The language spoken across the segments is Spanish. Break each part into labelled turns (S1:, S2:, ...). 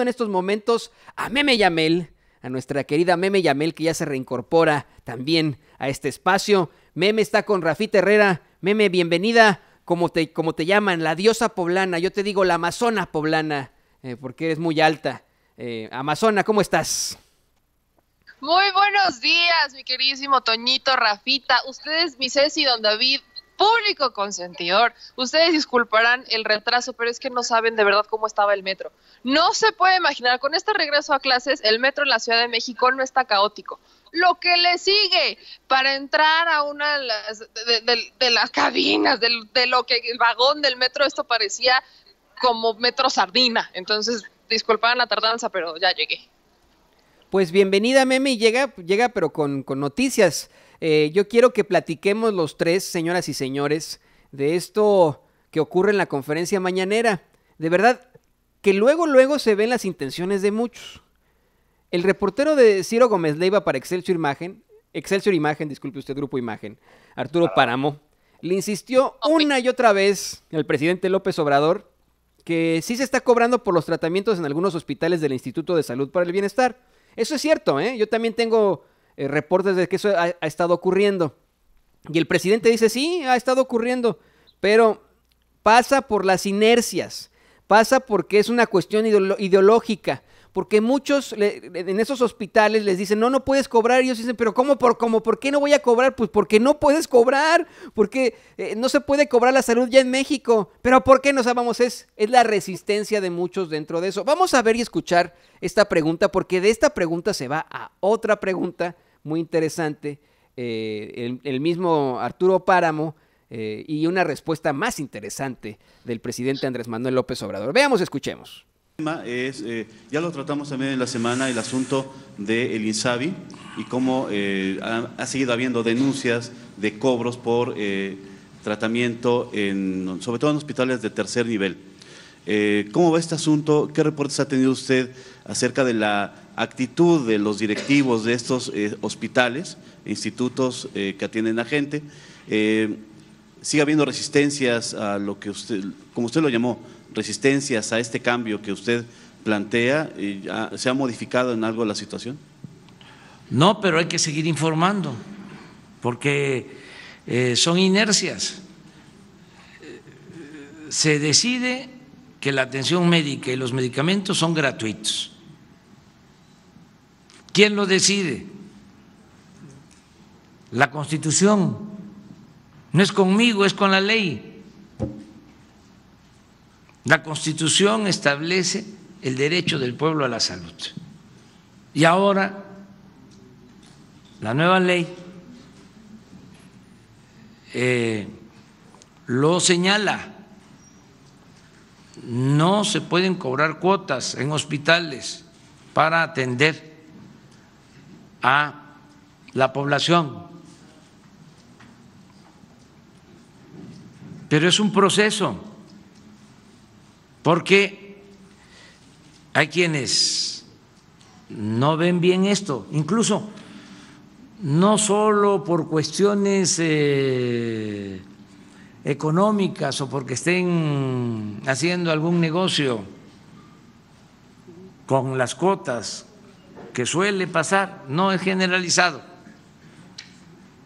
S1: en estos momentos a Meme Yamel, a nuestra querida Meme Yamel que ya se reincorpora también a este espacio. Meme está con Rafita Herrera. Meme, bienvenida, como te, como te llaman, la diosa poblana, yo te digo la amazona poblana, eh, porque eres muy alta. Eh, amazona, ¿cómo estás?
S2: Muy buenos días, mi queridísimo Toñito, Rafita, ustedes, mi Ceci, don David, público consentidor. Ustedes disculparán el retraso, pero es que no saben de verdad cómo estaba el metro. No se puede imaginar, con este regreso a clases, el metro en la Ciudad de México no está caótico. Lo que le sigue para entrar a una de las, de, las cabinas, de, lo que el vagón del metro, esto parecía como metro sardina. Entonces, disculpaban la tardanza, pero ya llegué.
S1: Pues bienvenida, Meme, llega, llega pero con, con noticias. Eh, yo quiero que platiquemos los tres, señoras y señores, de esto que ocurre en la conferencia mañanera. De verdad, que luego, luego se ven las intenciones de muchos. El reportero de Ciro Gómez Leiva para Excelsior Imagen, Excelsior Imagen, disculpe usted, Grupo Imagen, Arturo ah. Páramo, le insistió una y otra vez al presidente López Obrador que sí se está cobrando por los tratamientos en algunos hospitales del Instituto de Salud para el Bienestar. Eso es cierto, ¿eh? Yo también tengo eh, reportes de que eso ha estado ocurriendo. Y el presidente dice, sí, ha estado ocurriendo, pero pasa por las inercias, pasa porque es una cuestión ideológica, porque muchos en esos hospitales les dicen, no, no puedes cobrar. Y ellos dicen, pero ¿cómo por, cómo, ¿por qué no voy a cobrar? Pues porque no puedes cobrar, porque eh, no se puede cobrar la salud ya en México. Pero ¿por qué no? O vamos, es, es la resistencia de muchos dentro de eso. Vamos a ver y escuchar esta pregunta, porque de esta pregunta se va a otra pregunta muy interesante. Eh, el, mismo Arturo Páramo. Eh, y una respuesta más interesante del presidente Andrés Manuel López Obrador. Veamos, escuchemos.
S3: El tema es, eh, ya lo tratamos también en la semana, el asunto del INSABI y cómo eh, ha, seguido habiendo denuncias de cobros por eh, tratamiento, en, sobre todo en hospitales de tercer nivel. ¿Cómo va este asunto? ¿Qué reportes ha tenido usted acerca de la actitud de los directivos de estos hospitales, institutos que atienden a gente? ¿Sigue habiendo resistencias a lo que usted, como usted lo llamó, resistencias a este cambio que usted plantea? ¿Se ha modificado en algo la situación?
S4: No, pero hay que seguir informando, porque eh, son inercias. Se decide que la atención médica y los medicamentos son gratuitos. ¿Quién lo decide? La Constitución. No es conmigo, es con la ley. La Constitución establece el derecho del pueblo a la salud. Y ahora, la nueva ley eh, lo señala. No se pueden cobrar cuotas en hospitales para atender a la población. Pero es un proceso porque hay quienes no ven bien esto, incluso no solo por cuestiones eh, económicas o porque estén haciendo algún negocio con las cuotas que suele pasar, no es generalizado,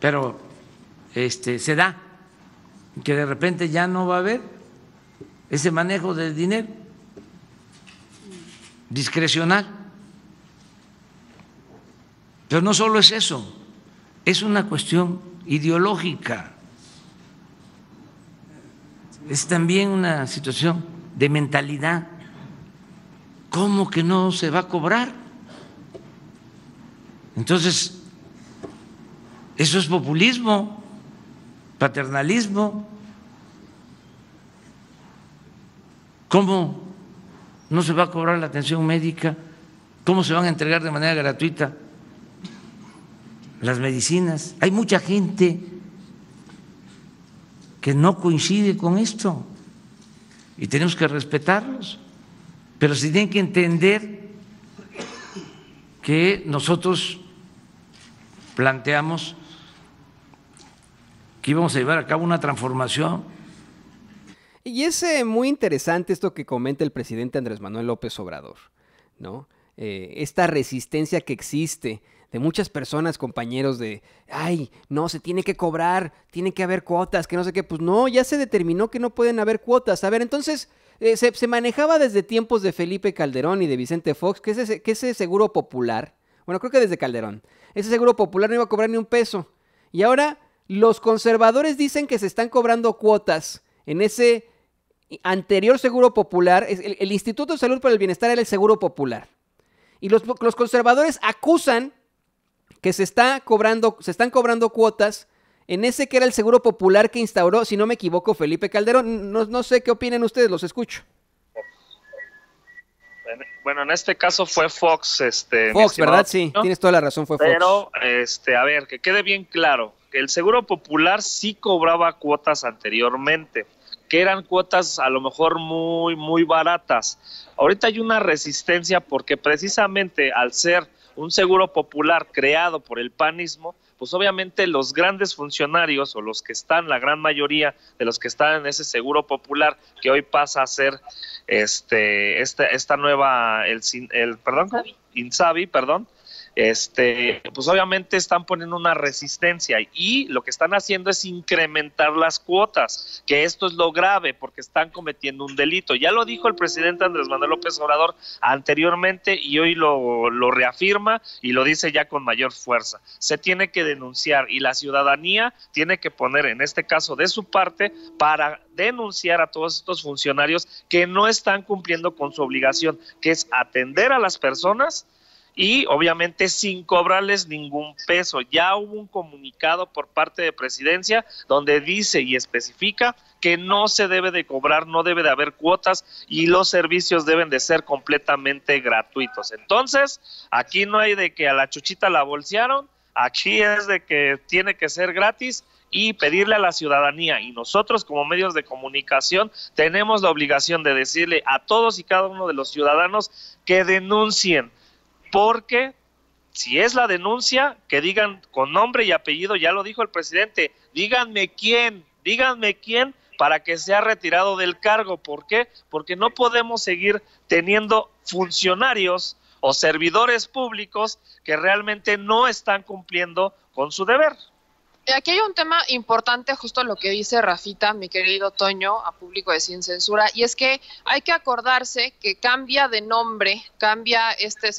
S4: pero este, se da que de repente ya no va a haber ese manejo del dinero discrecional. Pero no solo es eso, es una cuestión ideológica, es también una situación de mentalidad. ¿Cómo que no se va a cobrar? Entonces, eso es populismo, paternalismo. ¿Cómo no se va a cobrar la atención médica? ¿Cómo se van a entregar de manera gratuita las medicinas? Hay mucha gente que no coincide con esto y tenemos que respetarlos, pero se tienen que entender que nosotros planteamos que íbamos a llevar a cabo una transformación
S1: y es eh, muy interesante esto que comenta el presidente Andrés Manuel López Obrador, ¿no? Eh, esta resistencia que existe de muchas personas, compañeros, de, ay, no, se tiene que cobrar, tiene que haber cuotas, que no sé qué, pues no, ya se determinó que no pueden haber cuotas. A ver, entonces, eh, se, manejaba desde tiempos de Felipe Calderón y de Vicente Fox, que es que ese seguro popular, bueno, creo que desde Calderón, ese seguro popular no iba a cobrar ni un peso. Y ahora los conservadores dicen que se están cobrando cuotas en ese anterior Seguro Popular, el, Instituto de Salud para el Bienestar era el Seguro Popular. Y los, conservadores acusan que se, está cobrando, se están cobrando cuotas en ese que era el Seguro Popular que instauró, si no me equivoco, Felipe Calderón. No, sé qué opinan ustedes, los escucho.
S3: Bueno, en este caso fue Fox, este, Fox, ¿verdad? Sí, tienes
S1: toda la razón, fue Fox. Pero,
S3: este, a ver, que quede bien claro, el Seguro Popular sí cobraba cuotas anteriormente que eran cuotas a lo mejor muy, muy baratas. Ahorita hay una resistencia porque precisamente al ser un seguro popular creado por el panismo, pues obviamente los grandes funcionarios o los que están, la gran mayoría de los que están en ese seguro popular que hoy pasa a ser este, esta nueva, el, el perdón, Insabi, perdón, este, pues obviamente están poniendo una resistencia y lo que están haciendo es incrementar las cuotas, que esto es lo grave porque están cometiendo un delito. Ya lo dijo el presidente Andrés Manuel López Obrador anteriormente y hoy lo, lo reafirma y lo dice ya con mayor fuerza. Se tiene que denunciar y la ciudadanía tiene que poner en este caso de su parte para denunciar a todos estos funcionarios que no están cumpliendo con su obligación, que es atender a las personas y obviamente sin cobrarles ningún peso. Ya hubo un comunicado por parte de presidencia donde dice y especifica que no se debe de cobrar, no debe de haber cuotas y los servicios deben de ser completamente gratuitos. Entonces, aquí no hay de que a la chuchita la bolsearon, aquí es de que tiene que ser gratis y pedirle a la ciudadanía y nosotros como medios de comunicación tenemos la obligación de decirle a todos y cada uno de los ciudadanos que denuncien porque si es la denuncia, que digan con nombre y apellido, ya lo dijo el presidente, díganme quién, díganme quién para que sea retirado del cargo. ¿Por qué? Porque no podemos seguir teniendo funcionarios o servidores públicos que realmente no están cumpliendo con su deber.
S2: Eh, aquí hay un tema importante, justo lo que dice Rafita, mi querido Toño, a público de Sin Censura, y es que hay que acordarse que cambia de nombre, cambia este,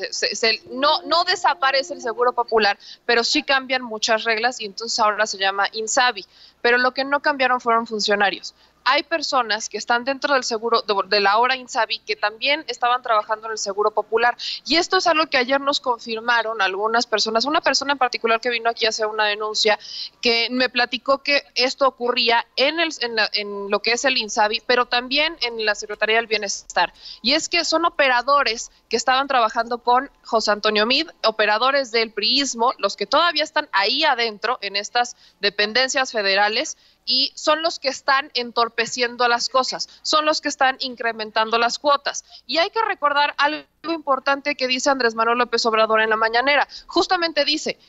S2: no, no desaparece el Seguro Popular, pero sí cambian muchas reglas y entonces ahora se llama INSABI, pero lo que no cambiaron fueron funcionarios hay personas que están dentro del seguro, de, la hora Insabi, que también estaban trabajando en el seguro popular. Y esto es algo que ayer nos confirmaron algunas personas. Una persona en particular que vino aquí a hacer una denuncia, que me platicó que esto ocurría en, el, en, en lo que es el Insabi, pero también en la Secretaría del Bienestar. Y es que son operadores que estaban trabajando con José Antonio Mid, operadores del PRIismo, los que todavía están ahí adentro en estas dependencias federales y son los que están entorpeciendo las cosas, son los que están incrementando las cuotas. Y hay que recordar algo importante que dice Andrés Manuel López Obrador en la mañanera. Justamente dice,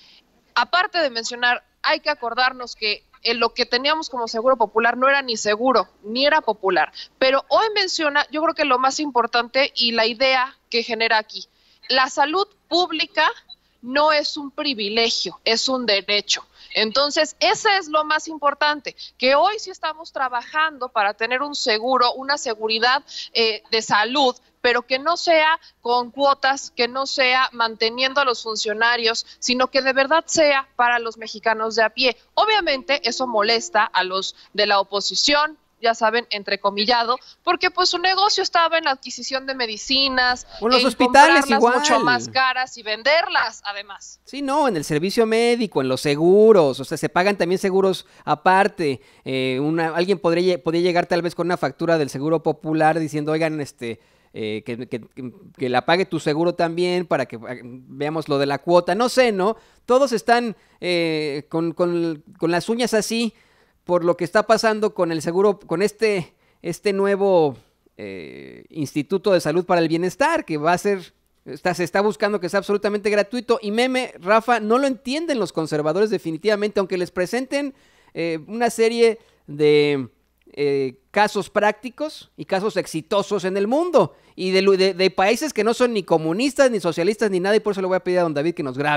S2: aparte de mencionar, hay que acordarnos que en eh, lo que teníamos como seguro popular no era ni seguro, ni era popular. Pero hoy menciona, yo creo que lo más importante y la idea que genera aquí, la salud pública no es un privilegio, es un derecho. Entonces, eso es lo más importante, que hoy sí estamos trabajando para tener un seguro, una seguridad eh, de salud pero que no sea con cuotas, que no sea manteniendo a los funcionarios, sino que de verdad sea para los mexicanos de a pie. Obviamente eso molesta a los de la oposición, ya saben, entrecomillado, porque pues su negocio estaba en la adquisición de medicinas, en los en hospitales mucho más caras y venderlas además.
S1: Sí, no, en el servicio médico, en los seguros, o sea, se pagan también seguros aparte. Eh, una, alguien podría, podría llegar tal vez con una factura del seguro popular diciendo, oigan, este... Eh, que, la pague tu seguro también para que ah, veamos lo de la cuota, no sé, ¿no? Todos están eh, con, con las uñas así por lo que está pasando con el seguro, con este, este nuevo eh, Instituto de Salud para el Bienestar, que va a ser, está, se está buscando que sea absolutamente gratuito. Y meme, Rafa, no lo entienden los conservadores definitivamente, aunque les presenten eh, una serie de eh, casos prácticos y casos exitosos en el mundo y de, países que no son ni comunistas, ni socialistas, ni nada. Y por eso le voy a pedir a don David que nos grabe.